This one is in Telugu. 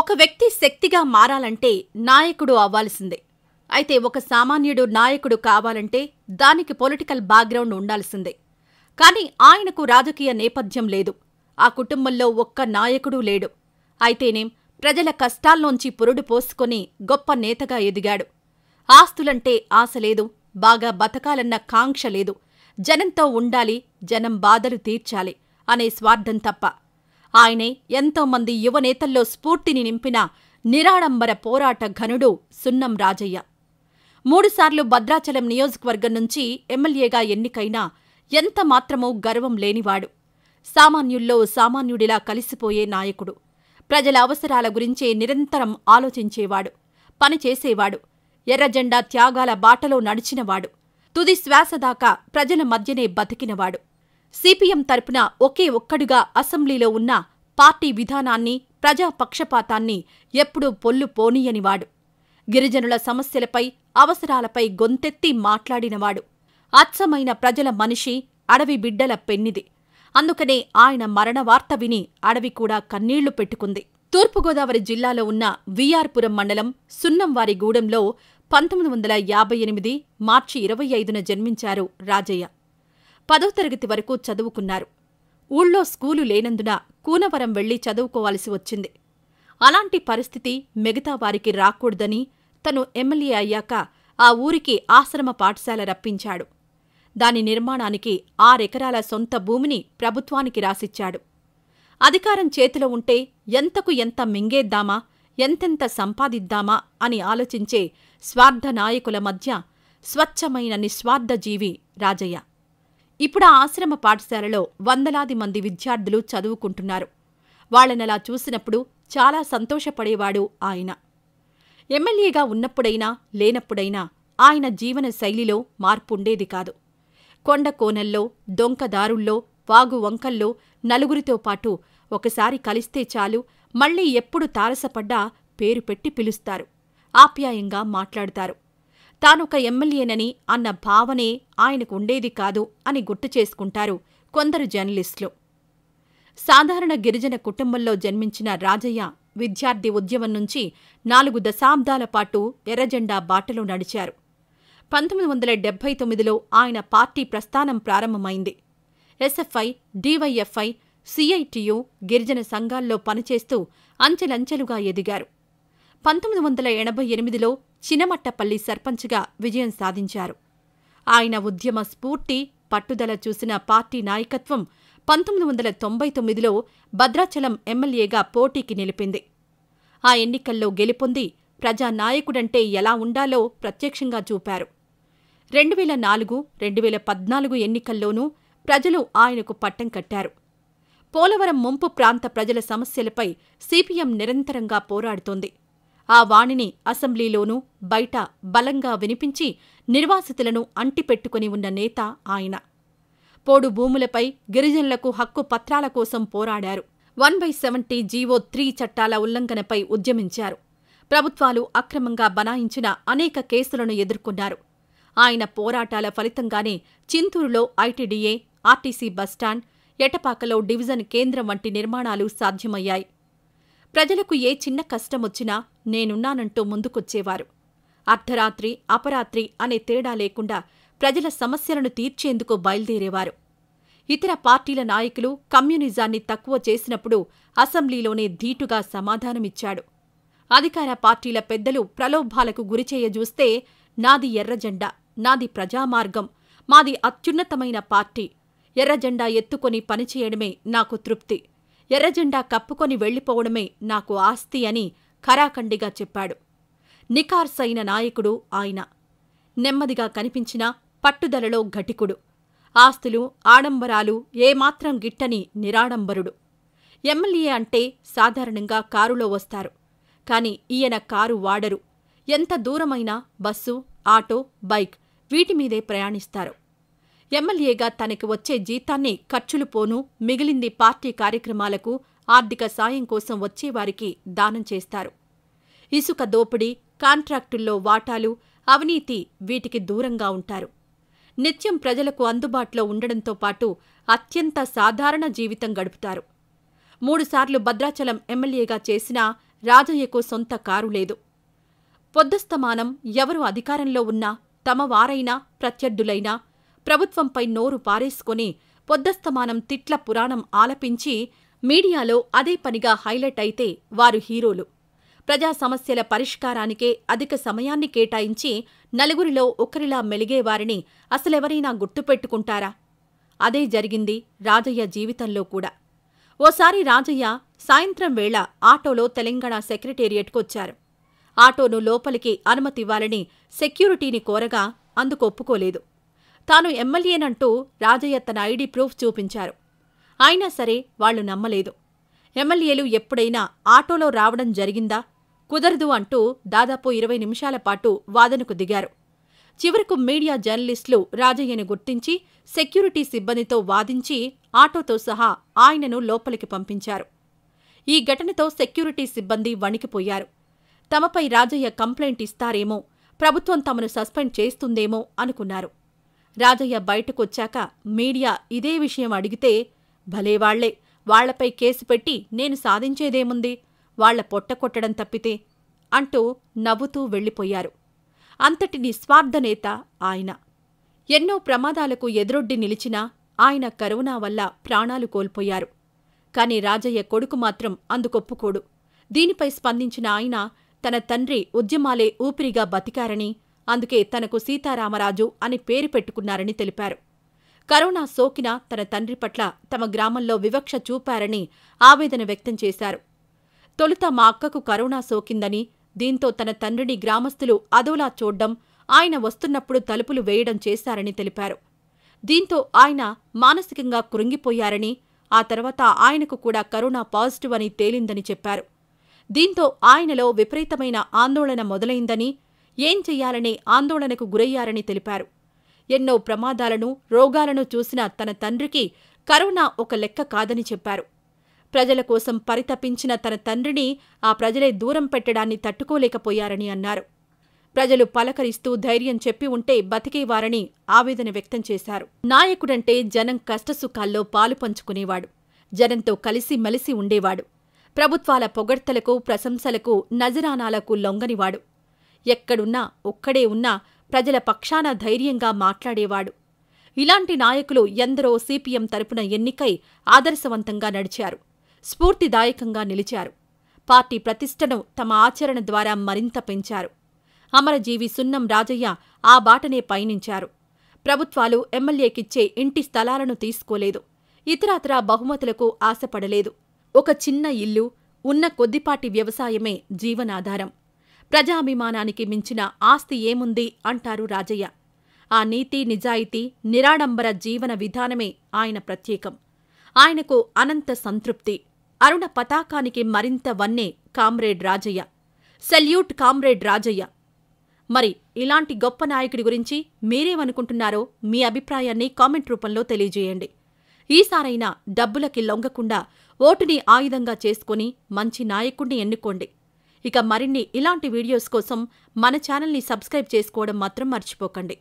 ఒక వ్యక్తి శక్తిగా మారాలంటే నాయకుడు అవ్వాల్సిందే అయితే ఒక సామాన్యుడు నాయకుడు కావాలంటే దానికి పొలిటికల్ బ్యాక్గ్రౌండ్ ఉండాల్సిందే కాని ఆయనకు రాజకీయ నేపథ్యం లేదు ఆ కుటుంబంలో ఒక్క నాయకుడు లేడు అయితేనేం ప్రజల కష్టాల్లోంచి పురుడు పోసుకొని గొప్ప నేతగా ఎదిగాడు ఆస్తులంటే ఆశ లేదు బాగా బతకాలన్న కాంక్ష లేదు జనంతో ఉండాలి జనం బాధలు తీర్చాలి అనే స్వార్థం తప్ప ఆయనే ఎంతోమంది యువనేతల్లో స్ఫూర్తిని నింపిన నిరాడంబర పోరాట ఘనుడు సున్నం రాజయ్య మూడుసార్లు భద్రాచలం నియోజకవర్గం నుంచి ఎమ్మెల్యేగా ఎన్నికైనా ఎంత మాత్రమూ గర్వం లేనివాడు సామాన్యుల్లో సామాన్యుడిలా కలిసిపోయే నాయకుడు ప్రజల అవసరాల గురించే నిరంతరం ఆలోచించేవాడు పనిచేసేవాడు ఎర్రజెండా త్యాగాల బాటలో నడిచినవాడు తుది శ్వాసదాకా ప్రజల మధ్యనే బతికినవాడు సిపిఎం తరపున ఒకే ఒక్కడుగా అసెంబ్లీలో ఉన్న పార్టీ విధానాన్ని ప్రజాపక్షపాతాన్ని ఎప్పుడూ పొల్లు పోనీయనివాడు గిరిజనుల సమస్యలపై అవసరాలపై గొంతెత్తి మాట్లాడినవాడు అచ్చమైన ప్రజల మనిషి అడవి బిడ్డల పెన్నిది అందుకనే ఆయన మరణవార్త విని అడవి కూడా కన్నీళ్లు పెట్టుకుంది తూర్పుగోదావరి జిల్లాలో ఉన్న విఆర్పురం మండలం సున్నంవారిగూడెంలో పంతొమ్మిది వందల యాభై ఎనిమిది మార్చి ఇరవై ఐదున జన్మించారు రాజయ్య పదో తరగతి వరకు చదువుకున్నారు ఊళ్ళో స్కూలు లేనందున కూనవరం వెళ్లి చదువుకోవాల్సి వచ్చింది అలాంటి పరిస్థితి మిగతా వారికి రాకూడదని తను ఎమ్మెల్యే అయ్యాక ఆ ఊరికి ఆశ్రమ పాఠశాల రప్పించాడు దాని నిర్మాణానికి ఆరెకరాల సొంత భూమిని ప్రభుత్వానికి రాసిచ్చాడు అధికారం చేతిలో ఉంటే ఎంతకు ఎంత మింగేద్దామా ఎంతెంత సంపాదిద్దామా అని ఆలోచించే స్వార్థ నాయకుల మధ్య స్వచ్ఛమైన నిస్వార్థజీవి రాజయ్య ఇప్పుడు ఆశ్రమ పాఠశాలలో వందలాది మంది విద్యార్థులు చదువుకుంటున్నారు వాళ్లనలా చూసినప్పుడు చాలా సంతోషపడేవాడు ఆయన ఎమ్మెల్యేగా ఉన్నప్పుడైనా లేనప్పుడైనా ఆయన జీవన శైలిలో మార్పుండేది కాదు కొండ కోనల్లో దొంకదారుల్లో వాగు వంకల్లో నలుగురితో పాటు ఒకసారి కలిస్తే చాలు మళ్ళీ ఎప్పుడు తారసపడ్డా పేరు పెట్టి పిలుస్తారు ఆప్యాయంగా మాట్లాడతారు తానొక ఎమ్మెల్యేనని అన్న భావనే ఆయనకు ఉండేది కాదు అని గుర్తు చేసుకుంటారు కొందరు జర్నలిస్టులు సాధారణ గిరిజన కుటుంబంలో జన్మించిన రాజయ్య విద్యార్థి ఉద్యమం నుంచి నాలుగు దశాబ్దాల పాటు ఎర్రజెండా బాటలో నడిచారు పంతొమ్మిది వందల డెబ్బై తొమ్మిదిలో ఆయన పార్టీ ప్రస్థానం ప్రారంభమైంది ఎస్ఎఫ్ఐ డివైఎఫ్ఐ సిఐటియు గిరిజన సంఘాల్లో పనిచేస్తూ అంచెలంచెలుగా ఎదిగారు పంతొమ్మిది వందల ఎనభై ఎనిమిదిలో చినమట్టపల్లి సర్పంచ్గా విజయం సాధించారు ఆయన ఉద్యమ స్ఫూర్తి పట్టుదల చూసిన పార్టీ నాయకత్వం పంతొమ్మిది వందల తొంభై తొమ్మిదిలో భద్రాచలం ఎమ్మెల్యేగా పోటీకి నిలిపింది ఆ ఎన్నికల్లో గెలుపొంది ప్రజానాయకుడంటే ఎలా ఉండాలో ప్రత్యక్షంగా చూపారు రెండు వేల నాలుగు రెండు వేల పద్నాలుగు ఎన్నికల్లోనూ ప్రజలు ఆయనకు పట్టం కట్టారు పోలవరం ముంపు ప్రాంత ప్రజల సమస్యలపై సిపిఎం నిరంతరంగా పోరాడుతోంది ఆ వాణిని అసెంబ్లీలోనూ బయట బలంగా వినిపించి నిర్వాసితులను అంటిపెట్టుకుని ఉన్న నేత ఆయన పోడు భూములపై గిరిజనులకు హక్కు పత్రాల కోసం పోరాడారు one by seventy GO three చట్టాల ఉల్లంఘనపై ఉద్యమించారు ప్రభుత్వాలు అక్రమంగా బనాయించిన అనేక కేసులను ఎదుర్కొన్నారు ఆయన పోరాటాల ఫలితంగానే చింతూరులో ఐటీడీఏ ఆర్టీసీ బస్టాండ్ ఎటపాకలో డివిజన్ కేంద్రం వంటి నిర్మాణాలు సాధ్యమయ్యాయి ప్రజలకు ఏ చిన్న కష్టమొచ్చినా నేనున్నానంటూ ముందుకొచ్చేవారు అర్ధరాత్రి అపరాత్రి అనే తేడా లేకుండా ప్రజల సమస్యలను తీర్చేందుకు బయలుదేరేవారు ఇతర పార్టీల నాయకులు కమ్యూనిజాన్ని తక్కువ చేసినప్పుడు అసెంబ్లీలోనే ధీటుగా సమాధానమిచ్చాడు అధికార పార్టీల పెద్దలు ప్రలోభాలకు గురిచేయ చూస్తే నాది ఎర్రజెండా నాది ప్రజామార్గం మాది అత్యున్నతమైన పార్టీ ఎర్రజెండా ఎత్తుకొని పనిచేయడమే నాకు తృప్తి ఎర్రజెండా కప్పుకొని వెళ్లిపోవడమే నాకు ఆస్తి అని ఖరాఖండిగా చెప్పాడు నికార్సైన నాయకుడు ఆయన నెమ్మదిగా కనిపించిన పట్టుదలలో ఘటికుడు ఆస్తులు ఆడంబరాలు ఏమాత్రం గిట్టని నిరాడంబరుడు ఎమ్మెల్యే అంటే సాధారణంగా కారులో వస్తారు కాని ఈయన కారు వాడరు ఎంత దూరమైనా బస్సు ఆటో బైక్ వీటిమీదే ప్రయాణిస్తారు ఎమ్మెల్యేగా తనకి వచ్చే జీతాన్ని ఖర్చులు పోను మిగిలింది పార్టీ కార్యక్రమాలకు ఆర్థిక సాయం కోసం వచ్చేవారికి దానం చేస్తారు ఇసుక దోపిడీ కాంట్రాక్టుల్లో వాటాలు అవినీతి వీటికి దూరంగా ఉంటారు నిత్యం ప్రజలకు అందుబాటులో ఉండడంతో పాటు అత్యంత సాధారణ జీవితం గడుపుతారు మూడుసార్లు భద్రాచలం ఎమ్మెల్యేగా చేసినా రాజయ్యకు సొంత కారు లేదు పొద్దుస్తమానం ఎవరు అధికారంలో ఉన్నా తమ వారైనా ప్రత్యర్థులైనా ప్రభుత్వంపై నోరు పారేసుకుని పొద్దస్తమానం తిట్ల పురాణం ఆలపించి మీడియాలో అదే పనిగా హైలైట్ అయితే వారు హీరోలు ప్రజా సమస్యల పరిష్కారానికే అధిక సమయాన్ని కేటాయించి నలుగురిలో ఒకరిలా మెలిగేవారిని అసలెవరైనా గుర్తుపెట్టుకుంటారా అదే జరిగింది రాజయ్య జీవితంలో కూడా ఓసారి రాజయ్య సాయంత్రం వేళ ఆటోలో తెలంగాణ సెక్రటేరియట్కొచ్చారు ఆటోను లోపలికి అనుమతివ్వాలని సెక్యూరిటీని కోరగా అందుకొప్పుకోలేదు తాను ఎమ్మెల్యేనంటూ రాజయ్య తన ఐడీ ప్రూఫ్ చూపించారు అయినా సరే వాళ్లు నమ్మలేదు ఎమ్మెల్యేలు ఎప్పుడైనా ఆటోలో రావడం జరిగిందా కుదరదు అంటూ దాదాపు ఇరవై నిమిషాల పాటు వాదనకు దిగారు చివరకు మీడియా జర్నలిస్టులు రాజయ్యను గుర్తించి సెక్యూరిటీ సిబ్బందితో వాదించి ఆటోతో సహా ఆయనను లోపలికి పంపించారు ఈ ఘటనతో సెక్యూరిటీ సిబ్బంది వణికిపోయారు తమపై రాజయ్య కంప్లైంట్ ఇస్తారేమో ప్రభుత్వం తమను సస్పెండ్ చేస్తుందేమో అనుకున్నారు రాజయ్య బయటకొచ్చాక మీడియా ఇదే విషయం అడిగితే భలేవాళ్లే వాళ్లపై కేసు పెట్టి నేను సాధించేదేముంది వాళ్ల పొట్ట కొట్టడం తప్పితే అంటూ నవ్వుతూ వెళ్ళిపోయారు అంతటి నిస్వార్థనేత ఆయన ఎన్నో ప్రమాదాలకు ఎదురొడ్డి నిలిచినా ఆయన కరోనా వల్ల ప్రాణాలు కోల్పోయారు కాని రాజయ్య కొడుకు మాత్రం అందుకొప్పుకోడు దీనిపై స్పందించిన ఆయన తన తండ్రి ఉద్యమాలే ఊపిరిగా బతికారని అందుకే తనకు సీతారామరాజు అని పేరు పెట్టుకున్నారని తెలిపారు కరోనా సోకిన తన తండ్రి పట్ల తమ గ్రామంలో వివక్ష చూపారని ఆవేదన వ్యక్తం చేశారు తొలుత మా అక్కకు కరోనా సోకిందని దీంతో తన తండ్రిని గ్రామస్తులు అదోలా చూడ్డం ఆయన వస్తున్నప్పుడు తలుపులు వేయడం చేశారని తెలిపారు దీంతో ఆయన మానసికంగా కృంగిపోయారని ఆ తర్వాత ఆయనకు కూడా కరోనా పాజిటివ్ అని తేలిందని చెప్పారు దీంతో ఆయనలో విపరీతమైన ఆందోళన మొదలైందని ఏం చెయ్యాలనే ఆందోళనకు గురయ్యారని తెలిపారు ఎన్నో ప్రమాదాలను రోగాలను చూసిన తన తండ్రికి కరోనా ఒక లెక్క కాదని చెప్పారు ప్రజల కోసం పరితపించిన తన తండ్రిని ఆ ప్రజలే దూరం పెట్టడాన్ని తట్టుకోలేకపోయారని అన్నారు ప్రజలు పలకరిస్తూ ధైర్యం చెప్పి ఉంటే బతికేవారని ఆవేదన వ్యక్తం చేశారు నాయకుడంటే జనం కష్టసుఖాల్లో పాలు పంచుకునేవాడు జనంతో కలిసి మెలిసి ఉండేవాడు ప్రభుత్వాల పొగడ్తలకు ప్రశంసలకు నజరానాలకు లొంగనివాడు ఎక్కడున్నా ఒక్కడే ఉన్నా ప్రజల పక్షాన ధైర్యంగా మాట్లాడేవాడు ఇలాంటి నాయకులు ఎందరో సిపిఎం తరపున ఎన్నికై ఆదర్శవంతంగా నడిచారు స్ఫూర్తిదాయకంగా నిలిచారు పార్టీ ప్రతిష్టను తమ ఆచరణ ద్వారా మరింత పెంచారు అమరజీవి సున్నం రాజయ్య ఆ బాటనే పయనించారు ప్రభుత్వాలు ఎమ్మెల్యేకిచ్చే ఇంటి స్థలాలను తీసుకోలేదు ఇతరాతరా బహుమతులకు ఆశపడలేదు ఒక చిన్న ఇల్లు ఉన్న కొద్దిపాటి వ్యవసాయమే జీవనాధారం ప్రజాభిమానానికి మించిన ఆస్తి ఏముంది అంటారు రాజయ్య ఆ నీతి నిజాయితీ నిరాడంబర జీవన విధానమే ఆయన ప్రత్యేకం ఆయనకు అనంత సంతృప్తి అరుణ పతాకానికి మరింత వన్నే comrade Rajaiah salute comrade Rajaiah మరి ఇలాంటి గొప్ప నాయకుడి గురించి మీరేమనుకుంటున్నారో మీ అభిప్రాయాన్ని కామెంట్ రూపంలో తెలియజేయండి ఈసారైనా డబ్బులకి లొంగకుండా ఓటుని ఆయుధంగా చేసుకుని మంచి నాయకుణ్ణి ఎన్నుకోండి ఇక మరిన్ని ఇలాంటి వీడియోస్ కోసం మన ఛానల్ని సబ్స్క్రైబ్ చేసుకోవడం మాత్రం మర్చిపోకండి